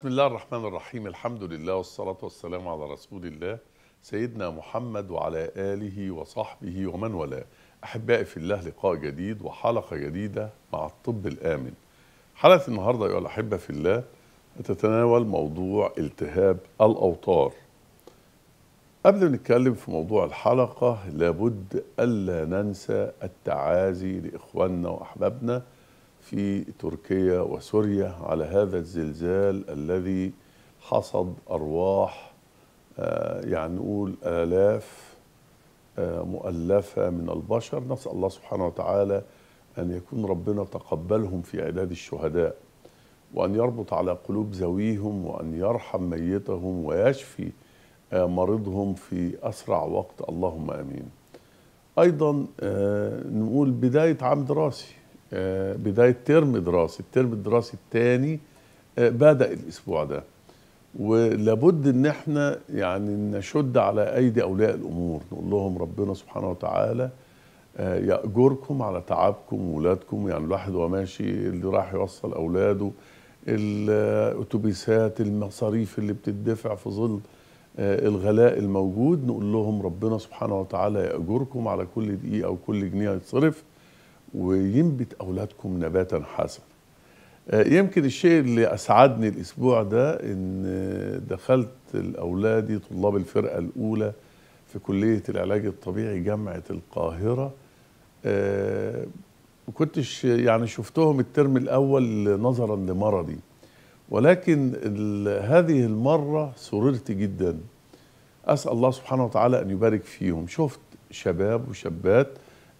بسم الله الرحمن الرحيم الحمد لله والصلاة والسلام على رسول الله سيدنا محمد وعلى آله وصحبه ومن والاه أحبائي في الله لقاء جديد وحلقة جديدة مع الطب الآمن حلقة النهاردة أيها الأحبة في الله تتناول موضوع التهاب الأوتار قبل ما نتكلم في موضوع الحلقة لابد ألا ننسى التعازي لإخواننا وأحبابنا في تركيا وسوريا على هذا الزلزال الذي حصد أرواح آه، يعني نقول آلاف آه، مؤلفة من البشر نسأل الله سبحانه وتعالى أن يكون ربنا تقبلهم في عداد الشهداء وأن يربط على قلوب ذويهم وأن يرحم ميتهم ويشفي آه، مرضهم في أسرع وقت اللهم أمين أيضا نقول بداية عام دراسي آه، بدايه ترم دراسي الترم الدراسي الثاني آه، بدا الاسبوع ده ولابد ان احنا يعني نشد على ايدي اولياء الامور نقول لهم ربنا سبحانه وتعالى آه، ياجركم على تعبكم وولادكم يعني الواحد وهو ماشي اللي راح يوصل اولاده الاتوبيسات المصاريف اللي بتدفع في ظل الغلاء الموجود نقول لهم ربنا سبحانه وتعالى ياجركم على كل دقيقه وكل جنيه هيتصرف وينبت أولادكم نباتا حسنا آه، يمكن الشيء اللي أسعدني الأسبوع ده إن آه، دخلت الاولادي طلاب الفرقة الأولى في كلية العلاج الطبيعي جامعة القاهرة آه، ما كنتش يعني شفتهم الترم الأول نظرا لمرضي ولكن هذه المرة سررت جدا أسأل الله سبحانه وتعالى أن يبارك فيهم شفت شباب وشابات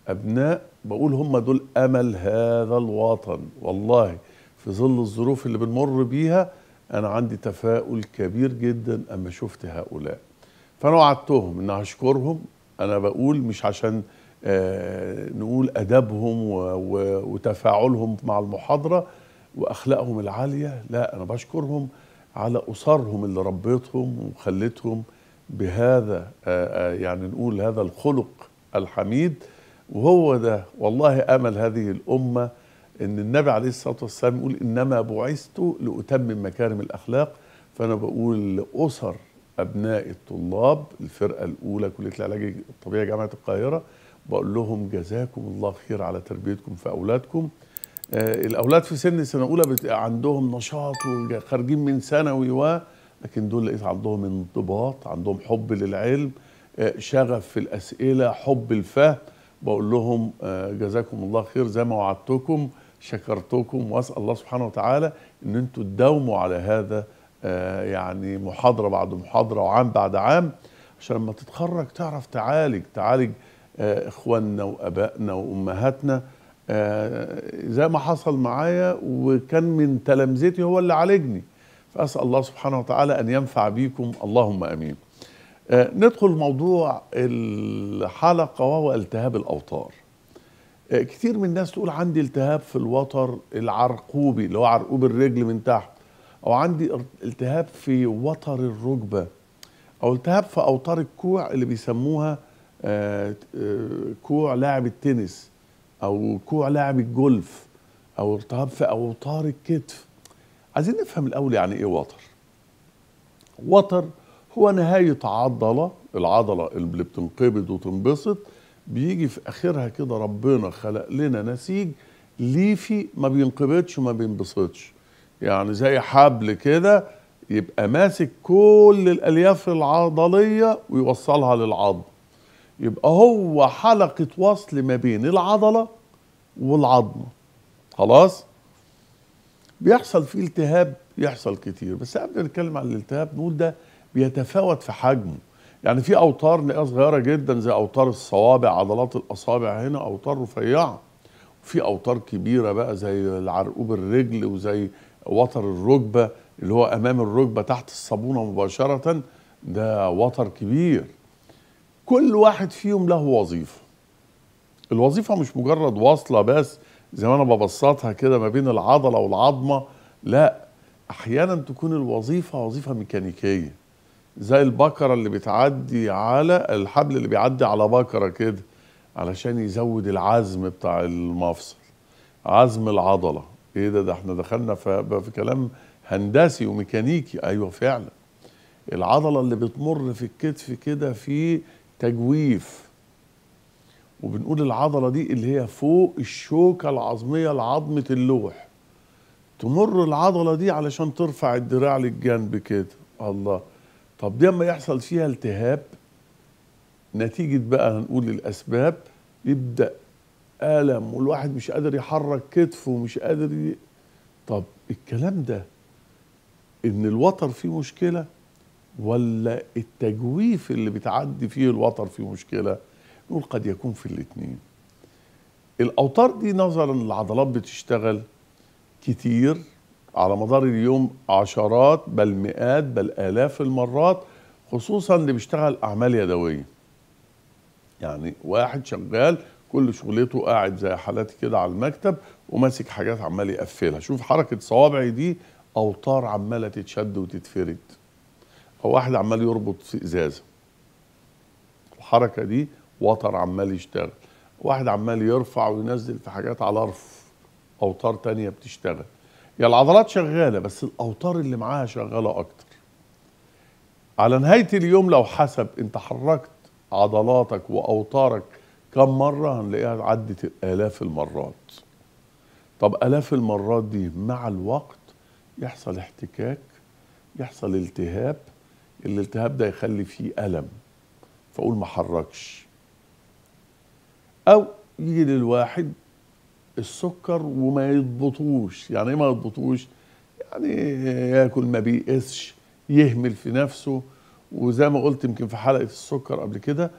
ابناء بقول هم دول امل هذا الوطن والله في ظل الظروف اللي بنمر بيها انا عندي تفاؤل كبير جدا اما شفت هؤلاء فانا وعدتهم ان هشكرهم انا بقول مش عشان آه نقول ادبهم وتفاعلهم مع المحاضره واخلاقهم العاليه لا انا بشكرهم على اسرهم اللي ربيتهم وخلتهم بهذا آه, آه، يعني نقول هذا الخلق الحميد وهو ده والله امل هذه الامه ان النبي عليه الصلاه والسلام يقول انما بعثت لاتمم مكارم الاخلاق فانا بقول لاسر ابناء الطلاب الفرقه الاولى كليه العلاج الطبيعي جامعه القاهره بقول لهم جزاكم الله خير على تربيتكم في اولادكم آه الاولاد في سن سنه اولى عندهم نشاط وخارجين من ثانوي و لكن دول لقيت عندهم انضباط عندهم حب للعلم آه شغف في الاسئله حب الفهم بقول لهم آه، جزاكم الله خير زي ما وعدتكم شكرتكم واسال الله سبحانه وتعالى ان انتم تداوموا على هذا آه، يعني محاضره بعد محاضره وعام بعد عام عشان لما تتخرج تعرف تعالج تعالج آه، اخواننا وابائنا وامهاتنا زي ما حصل معايا وكان من تلامذتي هو اللي عالجني فاسال الله سبحانه وتعالى ان ينفع بيكم اللهم امين آه، ندخل موضوع الحلقة وهو التهاب الأوتار آه، كثير من الناس تقول عندي التهاب في الوتر العرقوبي اللي هو عرقوب الرجل من تحت أو عندي التهاب في وتر الركبة أو التهاب في أوتار الكوع اللي بيسموها آه، كوع لاعب التنس أو كوع لاعب الجولف أو التهاب في أوتار الكتف عايزين نفهم الأول يعني إيه وتر وتر هو نهاية عضلة العضلة اللي بتنقبض وتنبسط بيجي في آخرها كده ربنا خلق لنا نسيج ليفي ما بينقبضش وما بينبسطش يعني زي حبل كده يبقى ماسك كل الألياف العضلية ويوصلها للعظم يبقى هو حلقة وصل ما بين العضلة والعظمة خلاص بيحصل فيه التهاب يحصل كتير بس قبل ما نتكلم عن الالتهاب نقول ده بيتفاوت في حجمه يعني في اوتار نلاقيها صغيره جدا زي اوتار الصوابع عضلات الاصابع هنا اوتار رفيعه وفي اوتار كبيره بقى زي العرقوب الرجل وزي وتر الركبه اللي هو امام الركبه تحت الصابونه مباشره ده وتر كبير كل واحد فيهم له وظيفه الوظيفه مش مجرد واصله بس زي ما انا ببسطها كده ما بين العضله والعظمه لا احيانا تكون الوظيفه وظيفه ميكانيكيه زي البكرة اللي بتعدي على الحبل اللي بيعدي على بكرة كده علشان يزود العزم بتاع المفصل عزم العضلة ايه ده ده احنا دخلنا في, في كلام هندسي وميكانيكي ايوه فعلا العضلة اللي بتمر في الكتف كده في تجويف وبنقول العضلة دي اللي هي فوق الشوكة العظمية لعظمة اللوح تمر العضلة دي علشان ترفع الدراع للجنب كده الله طب دي اما يحصل فيها التهاب نتيجه بقى هنقول الاسباب يبدا الم والواحد مش قادر يحرك كتفه ومش قادر ي... طب الكلام ده ان الوتر فيه مشكله ولا التجويف اللي بتعدي فيه الوتر فيه مشكله نقول قد يكون في الاثنين الاوتار دي نظرا للعضلات بتشتغل كتير على مدار اليوم عشرات بل مئات بل آلاف المرات خصوصا اللي بيشتغل أعمال يدوية يعني واحد شغال كل شغلته قاعد زي حالاتي كده على المكتب وماسك حاجات عمال يقفلها شوف حركة صوابعي دي أوتار عمالة تتشد وتتفرد أو واحد عمال يربط في إزازة الحركة دي وتر عمال يشتغل واحد عمال يرفع وينزل في حاجات على رف أوتار تانية بتشتغل يا يعني العضلات شغاله بس الاوتار اللي معاها شغاله اكتر على نهايه اليوم لو حسب انت حركت عضلاتك واوتارك كم مره هنلاقيها عدت الاف المرات طب الاف المرات دي مع الوقت يحصل احتكاك يحصل التهاب الالتهاب ده يخلي فيه الم فاقول ما حركش او يجي للواحد السكر وما يضبطوش يعني ايه ما يضبطوش يعني ياكل ما بيقسش يهمل في نفسه وزي ما قلت يمكن في حلقه السكر قبل كده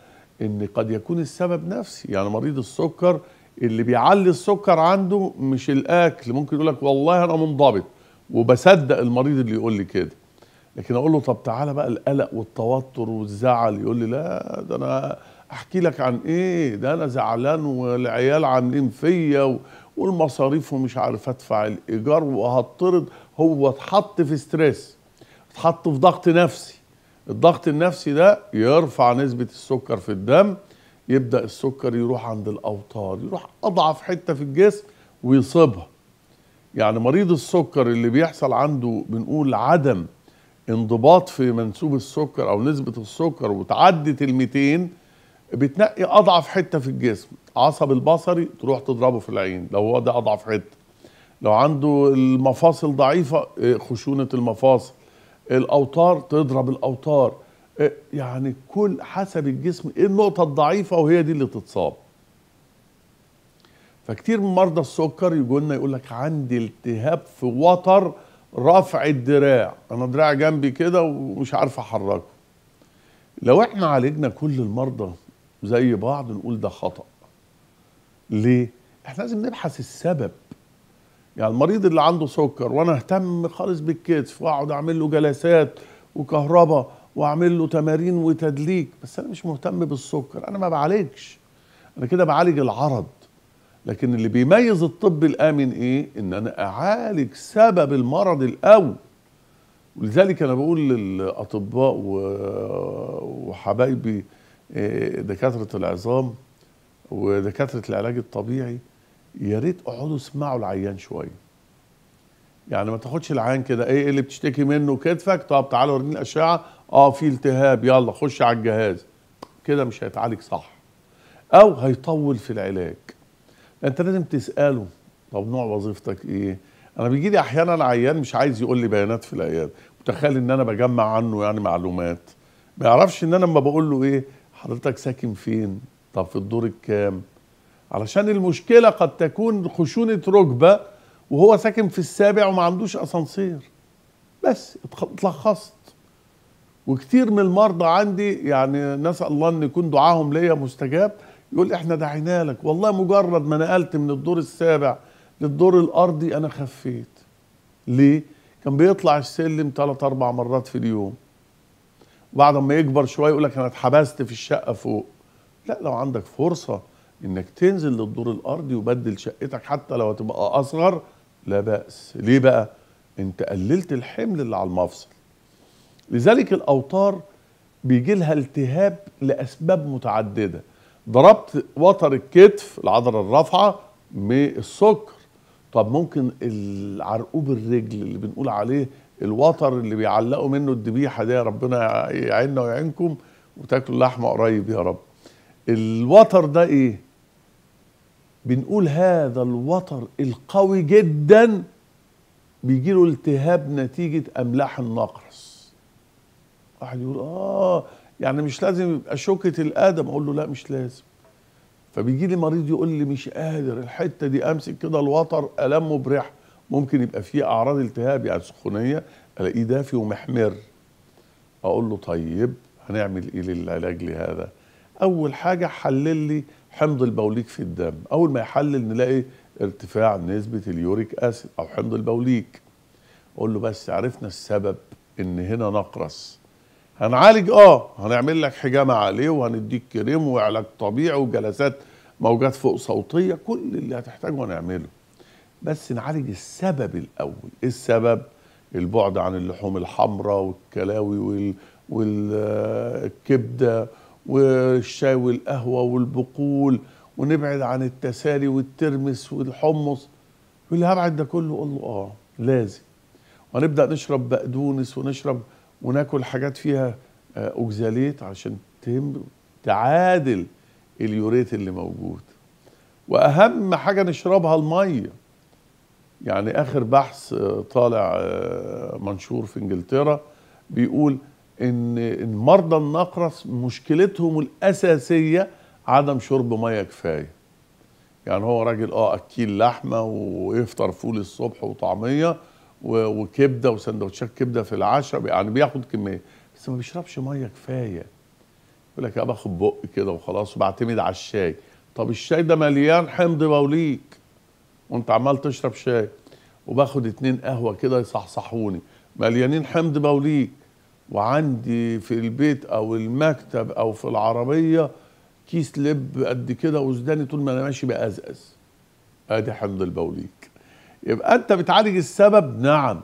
ان قد يكون السبب نفسي يعني مريض السكر اللي بيعلي السكر عنده مش الاكل ممكن يقول لك والله انا منضبط وبصدق المريض اللي يقول لي كده لكن اقول له طب تعالى بقى القلق والتوتر والزعل يقول لي لا ده انا احكي لك عن ايه ده انا زعلان والعيال عاملين فيا والمصاريف ومش عارف ادفع الايجار وهطرد هو اتحط في ستريس اتحط في ضغط نفسي الضغط النفسي ده يرفع نسبة السكر في الدم يبدأ السكر يروح عند الأوتار يروح أضعف حتة في الجسم ويصيبها يعني مريض السكر اللي بيحصل عنده بنقول عدم انضباط في منسوب السكر أو نسبة السكر وتعدت ال 200 بتنقي اضعف حته في الجسم عصب البصري تروح تضربه في العين لو هو ده اضعف حته لو عنده المفاصل ضعيفه إيه، خشونه المفاصل الاوتار تضرب الاوتار إيه، يعني كل حسب الجسم ايه النقطه الضعيفه وهي دي اللي تتصاب فكتير من مرضى السكر يجوا لنا يقول لك عندي التهاب في وتر رفع الدراع انا دراع جنبي كده ومش عارف احركه لو احنا عالجنا كل المرضى زي بعض نقول ده خطأ ليه؟ احنا لازم نبحث السبب يعني المريض اللي عنده سكر وانا اهتم خالص بالكتف واقعد اعمل له جلسات وكهرباء واعمل له تمارين وتدليك بس انا مش مهتم بالسكر انا ما بعالجش انا كده بعالج العرض لكن اللي بيميز الطب الامن ايه ان انا اعالج سبب المرض الاول ولذلك انا بقول للاطباء وحبايبي إيه، دكاتره العظام ودكاتره العلاج الطبيعي يا ريت اقعدوا اسمعوا العيان شويه يعني ما تاخدش العيان كده ايه اللي بتشتكي منه كتفك طب تعالى وريني الاشعه اه في التهاب يلا خش على الجهاز كده مش هيتعالج صح او هيطول في العلاج انت لازم تساله طب نوع وظيفتك ايه انا بيجي لي احيانا عيان مش عايز يقول لي بيانات في العياده متخيل ان انا بجمع عنه يعني معلومات ما يعرفش ان انا لما بقول له ايه حضرتك ساكن فين طب في الدور الكام علشان المشكلة قد تكون خشونة ركبة وهو ساكن في السابع وما عندوش أسانسير بس اتلخصت وكتير من المرضى عندي يعني نسأل الله أن يكون دعاهم ليا مستجاب يقول احنا دعينا لك والله مجرد ما نقلت من الدور السابع للدور الأرضي أنا خفيت ليه؟ كان بيطلع السلم ثلاث أربع مرات في اليوم بعد ما يكبر شويه يقول لك انا اتحبست في الشقه فوق لا لو عندك فرصه انك تنزل للدور الارضي وبدل شقتك حتى لو هتبقى اصغر لا باس ليه بقى انت قللت الحمل اللي على المفصل لذلك الاوتار بيجي لها التهاب لاسباب متعدده ضربت وتر الكتف العضله الرافعه بالسكر طب ممكن العرقوب الرجل اللي بنقول عليه الوتر اللي بيعلقوا منه الذبيحه ده ربنا يعيننا ويعينكم وتاكلوا اللحمه قريب يا رب الوتر ده ايه بنقول هذا الوتر القوي جدا بيجي له التهاب نتيجه املاح النقرس واحد يقول اه يعني مش لازم يبقى شوكه الادم اقول له لا مش لازم فبيجي لي مريض يقول لي مش قادر الحته دي امسك كده الوتر المه بريحه ممكن يبقى في اعراض التهاب يعني سخونيه الاقيه دافي ومحمر اقول له طيب هنعمل ايه للعلاج لهذا اول حاجه حلل لي حمض البوليك في الدم اول ما يحلل نلاقي ارتفاع نسبه اليوريك اسيد او حمض البوليك اقول له بس عرفنا السبب ان هنا نقرس هنعالج اه هنعمل لك حجامه عليه وهنديك كريم وعلاج طبيعي وجلسات موجات فوق صوتيه كل اللي هتحتاجه هنعمله بس نعالج السبب الاول إيه السبب البعد عن اللحوم الحمراء والكلاوي وال... والكبده والشاي والقهوه والبقول ونبعد عن التسالي والترمس والحمص يقول لي هبعد ده كله اقول له اه لازم وهنبدا نشرب بقدونس ونشرب وناكل حاجات فيها آه، اوكزاليت عشان تهم تعادل اليوريت اللي موجود واهم حاجه نشربها الميه يعني اخر بحث آه، طالع آه، منشور في انجلترا بيقول ان مرضى النقرس مشكلتهم الاساسيه عدم شرب ميه كفايه يعني هو راجل اه اكيل لحمه ويفطر فول الصبح وطعميه وكبده وسندوتشات كبده في العشاء يعني بياخد كميه بس ما بيشربش ميه كفايه يقول لك يا باخد بق كده وخلاص وبعتمد على الشاي طب الشاي ده مليان حمض بوليك وانت عمال تشرب شاي وباخد اتنين قهوه كده يصحصحوني مليانين حمض موليك وعندي في البيت او المكتب او في العربيه كيس لب قد كده وزداني طول ما انا ماشي بأزأز ادي حمض البوليك يبقى انت بتعالج السبب نعم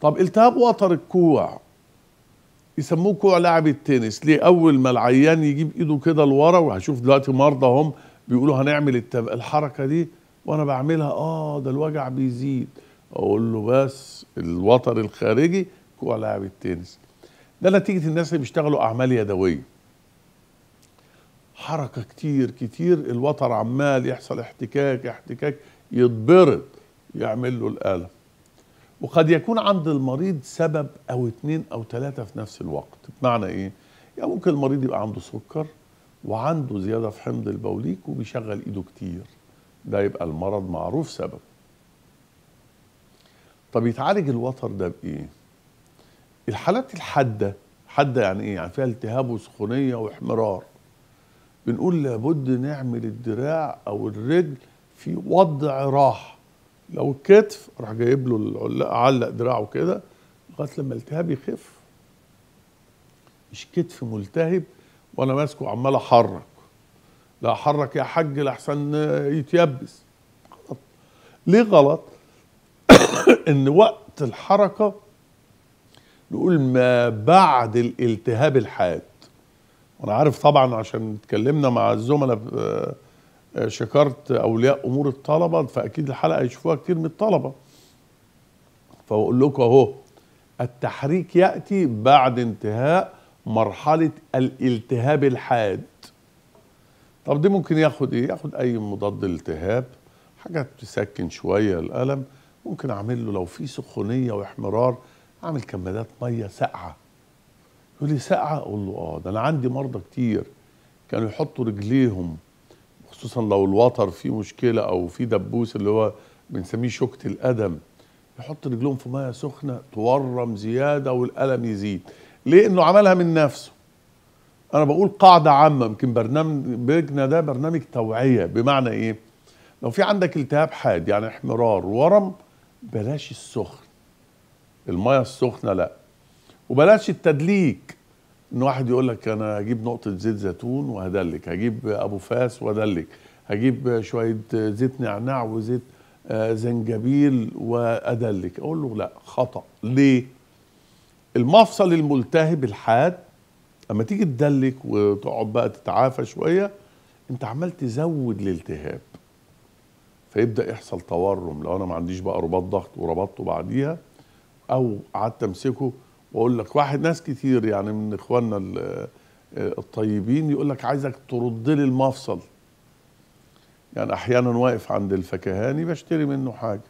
طب التهاب وتر الكوع يسموه كوع لاعب التنس ليه اول ما العيان يجيب ايده كده لورا وهشوف دلوقتي مرضى هم بيقولوا هنعمل الحركه دي وانا بعملها اه ده الوجع بيزيد اقول له بس الوتر الخارجي كوع لاعب التنس ده نتيجه الناس اللي بيشتغلوا اعمال يدويه حركه كتير كتير الوتر عمال يحصل احتكاك احتكاك يتبرد يعمل له الالم وقد يكون عند المريض سبب او اتنين او تلاتة في نفس الوقت بمعنى ايه يعني ممكن المريض يبقى عنده سكر وعنده زياده في حمض البوليك وبيشغل ايده كتير ده يبقى المرض معروف سبب طب يتعالج الوتر ده بايه الحالات الحاده حاده يعني ايه يعني فيها التهاب وسخونيه واحمرار بنقول لابد نعمل الدراع او الرجل في وضع راحه لو الكتف راح جايب له العلاقه علق دراعه كده لغايه لما التهاب يخف مش كتف ملتهب وانا ماسكه وعمال احرك لا حرك يا حج لحسن يتيبس غلط ليه غلط ان وقت الحركه نقول ما بعد الالتهاب الحاد وانا عارف طبعا عشان اتكلمنا مع الزملاء آه، آه، شكرت اولياء امور الطلبه فاكيد الحلقه يشوفوها كتير من الطلبه فاقول لكم اهو التحريك ياتي بعد انتهاء مرحله الالتهاب الحاد طب دي ممكن ياخد ايه ياخد اي مضاد التهاب حاجه تسكن شويه الالم ممكن اعمل له لو في سخونيه واحمرار اعمل كمادات ميه ساقعه يقول لي ساقعه اقول له اه ده انا عندي مرضى كتير كانوا يحطوا رجليهم خصوصا لو الوتر فيه مشكله او في دبوس اللي هو بنسميه شوكه القدم يحط رجلهم في ميه سخنه تورم زياده والالم يزيد ليه انه عملها من نفسه انا بقول قاعده عامه يمكن برنامجنا ده برنامج توعيه بمعنى ايه لو في عندك التهاب حاد يعني احمرار ورم بلاش السخن الميه السخنه لا وبلاش التدليك ان واحد يقول لك انا هجيب نقطه زيت زيتون وهدلك هجيب ابو فاس وهدلك هجيب شويه زيت نعناع وزيت آه، زنجبيل وادلك اقول له لا خطا ليه المفصل الملتهب الحاد اما تيجي تدلك وتقعد بقى تتعافى شويه انت عمال تزود الالتهاب فيبدا يحصل تورم لو انا ما عنديش بقى رباط ضغط وربطته بعديها او قعدت امسكه واقول لك واحد ناس كتير يعني من اخواننا الطيبين يقول لك عايزك ترد لي المفصل يعني احيانا واقف عند الفكهاني بشتري منه حاجه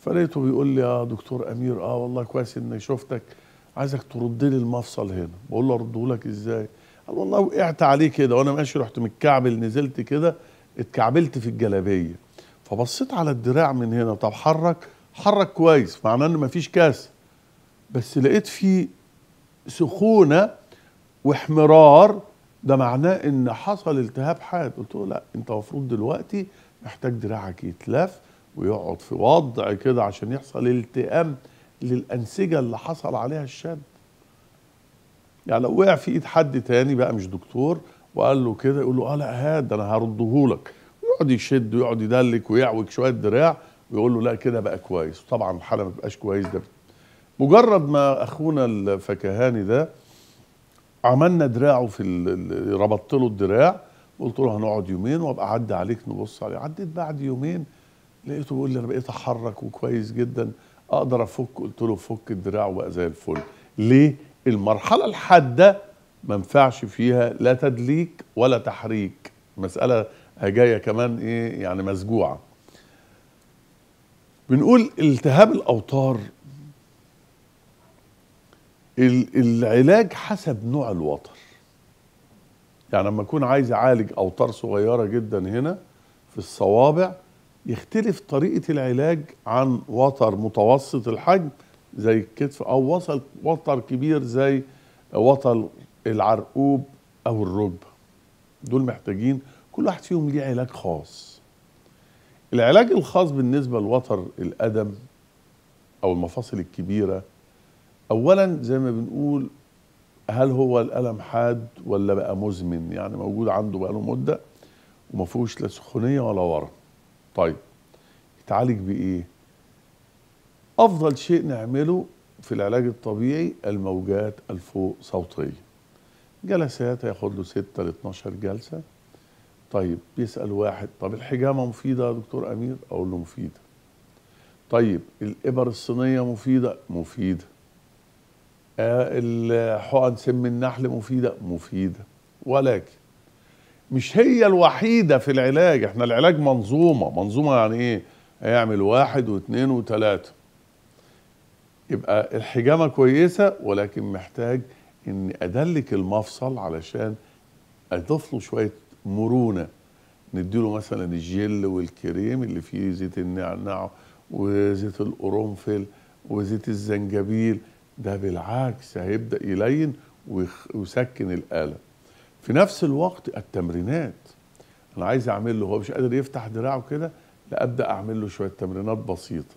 فلقيته بيقول لي يا آه دكتور امير اه والله كويس اني شفتك عايزك ترد لي المفصل هنا بقول له ارده لك ازاي قال والله وقعت عليه كده وانا ماشي رحت متكعبل نزلت كده اتكعبلت في الجلابيه فبصيت على الدراع من هنا طب حرك حرك كويس معناه ان مفيش كاس بس لقيت في سخونه واحمرار ده معناه ان حصل التهاب حاد قلت له لا انت المفروض دلوقتي محتاج دراعك يتلف ويقعد في وضع كده عشان يحصل التئام للانسجه اللي حصل عليها الشد يعني لو وقع في ايد حد تاني بقى مش دكتور وقال له كده يقول له اه لا هاد انا هردهولك يقعد يشد ويقعد يدلك ويعوج شويه دراع ويقول له لا كده بقى كويس طبعا الحاله ما بتبقاش كويس ده مجرد ما اخونا الفكهاني ده عملنا دراعه في ربطت له الدراع قلت له هنقعد يومين وابقى اعدي عليك نبص عليه عديت بعد يومين لقيته بيقول لي انا بقيت احرك وكويس جدا اقدر افك قلت له فك الدراع وبقى زي الفل ليه المرحله الحاده ما ينفعش فيها لا تدليك ولا تحريك مساله جايه كمان ايه يعني مسجوعه بنقول التهاب الاوتار العلاج حسب نوع الوتر يعني لما اكون عايز اعالج اوتار صغيره جدا هنا في الصوابع يختلف طريقه العلاج عن وتر متوسط الحجم زي الكتف او وصل وتر كبير زي وتر العرقوب او الركبه دول محتاجين كل واحد فيهم ليه علاج خاص العلاج الخاص بالنسبه لوتر القدم او المفاصل الكبيره اولا زي ما بنقول هل هو الالم حاد ولا بقى مزمن يعني موجود عنده بقاله مده وما فيهوش لا سخونيه ولا ورم طيب يتعالج بايه افضل شيء نعمله في العلاج الطبيعي الموجات الفوق صوتيه جلسات هياخد له 6 ل 12 جلسه طيب بيسال واحد طب الحجامه مفيده يا دكتور امير اقول له مفيده طيب الابر الصينيه مفيده مفيده آه الحقن سم النحل مفيده مفيده ولكن مش هي الوحيدة في العلاج احنا العلاج منظومة منظومة يعني ايه هيعمل واحد واثنين وثلاثة يبقى الحجامة كويسة ولكن محتاج ان ادلك المفصل علشان اضيف له شوية مرونة نديله مثلا الجل والكريم اللي فيه زيت النعناع وزيت القرنفل وزيت الزنجبيل ده بالعكس هيبدأ يلين ويسكن الآلم في نفس الوقت التمرينات انا عايز اعمل له هو مش قادر يفتح دراعه كده لا ابدا اعمل له شويه تمرينات بسيطه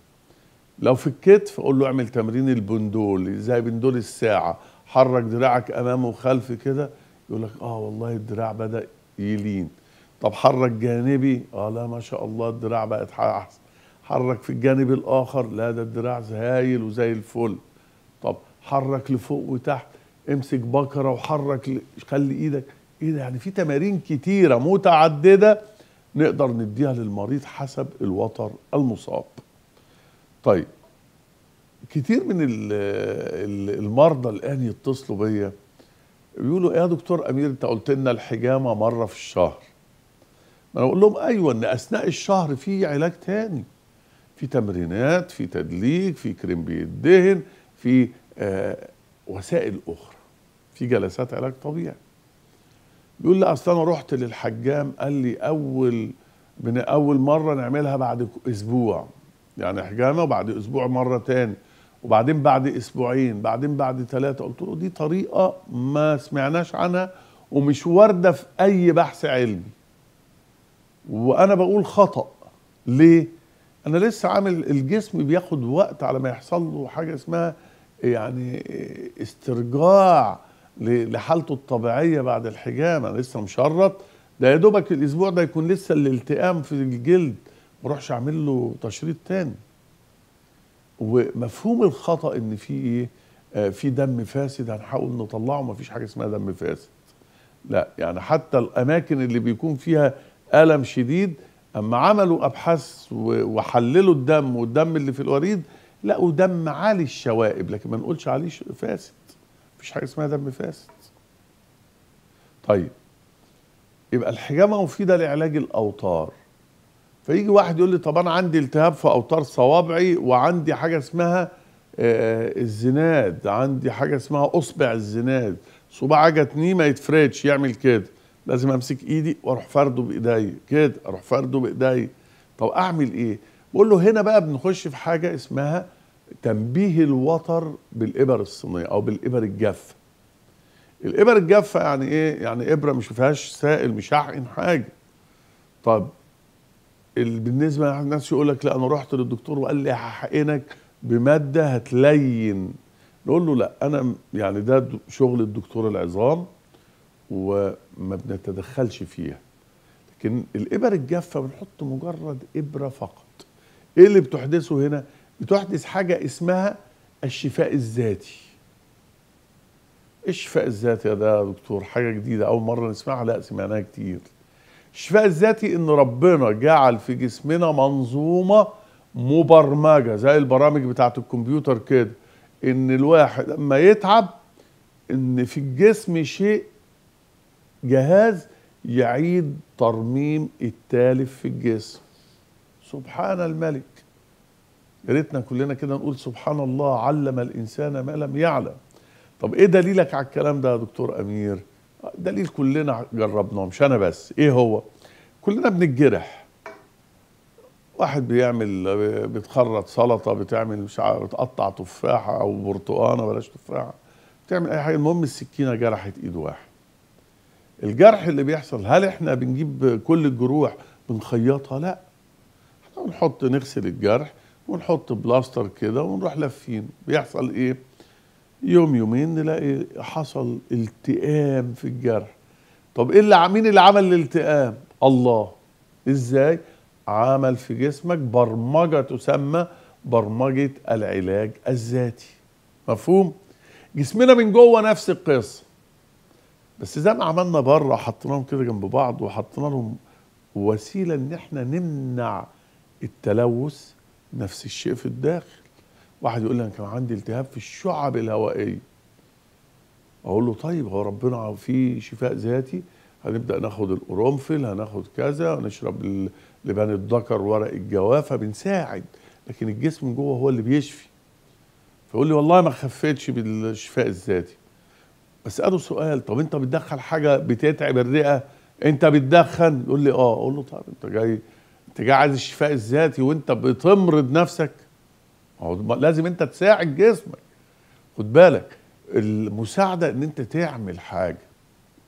لو في الكتف اقول له اعمل تمرين البندول زي بندول الساعه حرك دراعك امام وخلف كده يقول لك اه والله الدراع بدا يلين طب حرك جانبي اه لا ما شاء الله الدراع بقت احسن حرك في الجانب الاخر لا ده الدراع هايل وزي الفل طب حرك لفوق وتحت امسك بكره وحرك خلي ايدك ايه ده يعني في تمارين كتيره متعدده نقدر نديها للمريض حسب الوتر المصاب طيب كتير من المرضى الان يتصلوا بيا بيقولوا إيه يا دكتور امير انت قلت لنا الحجامه مره في الشهر ما انا بقول لهم ايوه ان اثناء الشهر في علاج تاني في تمرينات في تدليك في كريم بيدهن في آه وسائل اخرى في جلسات علاج طبيعي بيقول لي اصل انا رحت للحجام قال لي اول من اول مره نعملها بعد اسبوع يعني حجامه وبعد اسبوع مره تاني وبعدين بعد اسبوعين بعدين بعد ثلاثه قلت له دي طريقه ما سمعناش عنها ومش وارده في اي بحث علمي وانا بقول خطا ليه انا لسه عامل الجسم بياخد وقت على ما يحصل له حاجه اسمها يعني استرجاع لحالته الطبيعيه بعد الحجامه لسه مشرط ده يا دوبك الاسبوع ده يكون لسه الالتئام في الجلد ما اروحش اعمل له تشريط تاني ومفهوم الخطا ان في ايه آه، في دم فاسد هنحاول نطلعه ما فيش حاجه اسمها دم فاسد لا يعني حتى الاماكن اللي بيكون فيها الم شديد اما عملوا ابحاث وحللوا الدم والدم اللي في الوريد لقوا دم عالي الشوائب لكن ما نقولش عليه فاسد مفيش حاجه اسمها دم فاسد طيب يبقى الحجامه مفيده لعلاج الاوتار فيجي واحد يقول لي طب انا عندي التهاب في اوتار صوابعي وعندي حاجه اسمها آه، الزناد عندي حاجه اسمها اصبع الزناد صباع جتني ما يتفردش يعمل كده لازم امسك ايدي واروح فرده بايدي كده اروح فرده بايدي طب اعمل ايه بقول له هنا بقى بنخش في حاجه اسمها تنبيه الوتر بالإبر الصينية أو بالإبر الجافة الإبر الجافة يعني إيه؟ يعني إبرة مش فيهاش سائل مش هحقن حاجة طب بالنسبة للناس يقول لك لا أنا رحت للدكتور وقال لي هحقنك بمادة هتلين نقول له لا أنا يعني ده شغل الدكتور العظام وما بنتدخلش فيها لكن الإبر الجافة بنحط مجرد إبرة فقط إيه اللي بتحدثه هنا؟ بتحدث حاجة اسمها الشفاء الذاتي الشفاء الذاتي ده يا دكتور حاجة جديدة أول مرة نسمعها لا سمعناها كتير الشفاء الذاتي إن ربنا جعل في جسمنا منظومة مبرمجة زي البرامج بتاعة الكمبيوتر كده إن الواحد لما يتعب إن في الجسم شيء جهاز يعيد ترميم التالف في الجسم سبحان الملك يا ريتنا كلنا كده نقول سبحان الله علم الانسان ما لم يعلم طب ايه دليلك على الكلام ده يا دكتور امير دليل كلنا جربناه مش انا بس ايه هو كلنا بنتجرح واحد بيعمل بتخرط سلطه بتعمل مش عارف بتقطع تفاحه او برتقانه بلاش تفاحه بتعمل اي حاجه المهم السكينه جرحت ايد واحد الجرح اللي بيحصل هل احنا بنجيب كل الجروح بنخيطها لا احنا بنحط نغسل الجرح ونحط بلاستر كده ونروح لافين بيحصل ايه يوم يومين نلاقي حصل التئام في الجرح طب ايه اللي مين اللي عمل الالتئام الله ازاي عمل في جسمك برمجه تسمى برمجه العلاج الذاتي مفهوم جسمنا من جوه نفس القصه بس زي ما عملنا بره حطيناهم كده جنب بعض وحطينا لهم وسيله ان احنا نمنع التلوث نفس الشيء في الداخل واحد يقول لي انا كان عندي التهاب في الشعب الهوائيه اقول له طيب هو ربنا في شفاء ذاتي هنبدا ناخد القرنفل هناخد كذا ونشرب لبان الذكر ورق الجوافه بنساعد لكن الجسم جوه هو اللي بيشفي فيقول لي والله ما خفيتش بالشفاء الذاتي بساله سؤال طب انت بتدخل حاجه بتتعب الرئه انت بتدخن يقول لي اه اقول له طب انت جاي انت جاي عايز الشفاء الذاتي وانت بتمرض نفسك لازم انت تساعد جسمك خد بالك المساعده ان انت تعمل حاجه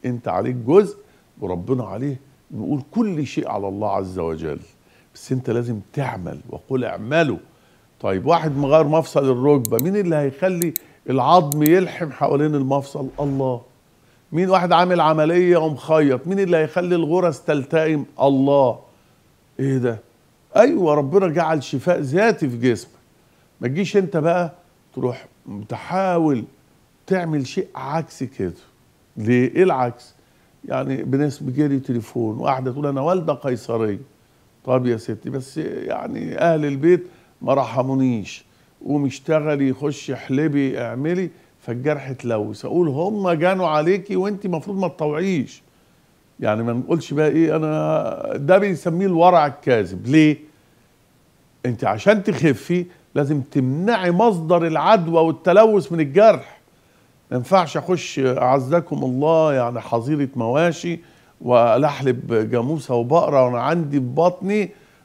انت عليك جزء وربنا عليه نقول كل شيء على الله عز وجل بس انت لازم تعمل وقل اعملوا طيب واحد مغير مفصل الركبه مين اللي هيخلي العظم يلحم حوالين المفصل الله مين واحد عامل عمليه ومخيط مين اللي هيخلي الغرز تلتئم الله ايه ده ايوه ربنا جعل شفاء ذاتي في جسمك ما تجيش انت بقى تروح تحاول تعمل شيء عكس كده ليه ايه العكس يعني بناس بجري تليفون واحده تقول انا والده قيصريه طب يا ستي بس يعني اهل البيت ما رحمونيش قومي اشتغلي خشي احلبي اعملي فالجرح اتلوث اقول هم جانوا عليكي وانت المفروض ما تطوعيش يعني ما نقولش بقى ايه انا ده بيسميه الورع الكاذب ليه انت عشان تخفي لازم تمنعي مصدر العدوى والتلوث من الجرح ما ينفعش اخش اعزكم الله يعني حظيره مواشي والحلب جاموسه وبقره وانا عندي ببطني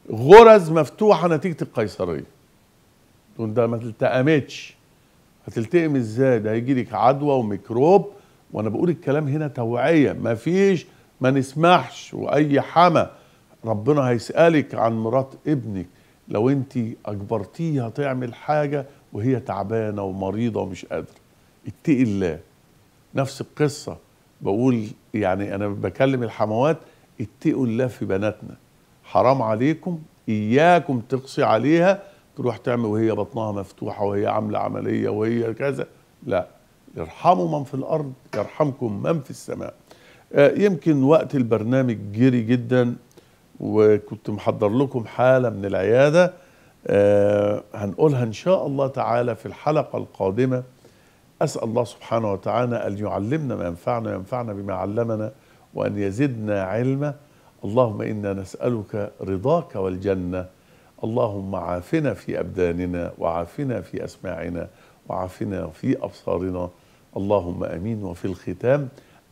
بطني غرز مفتوحه نتيجه القيصريه تقول ده ما التئمتش هتلتئم ازاي ده هيجي لك عدوى وميكروب وانا بقول الكلام هنا توعيه ما فيش ما نسمحش واي حما ربنا هيسالك عن مرات ابنك لو انت اجبرتيها تعمل حاجه وهي تعبانه ومريضه ومش قادره اتقي الله نفس القصه بقول يعني انا بكلم الحموات اتقوا الله في بناتنا حرام عليكم اياكم تقصي عليها تروح تعمل وهي بطنها مفتوحه وهي عامله عمليه وهي كذا لا ارحموا من في الارض يرحمكم من في السماء آه، يمكن وقت البرنامج جري جدا وكنت محضر لكم حالة من العيادة آه، هنقولها إن شاء الله تعالى في الحلقة القادمة أسأل الله سبحانه وتعالى أن يعلمنا ما ينفعنا وينفعنا بما علمنا وأن يزدنا علما اللهم إنا نسألك رضاك والجنة اللهم عافنا في أبداننا وعافنا في أسماعنا وعافنا في أبصارنا اللهم أمين وفي الختام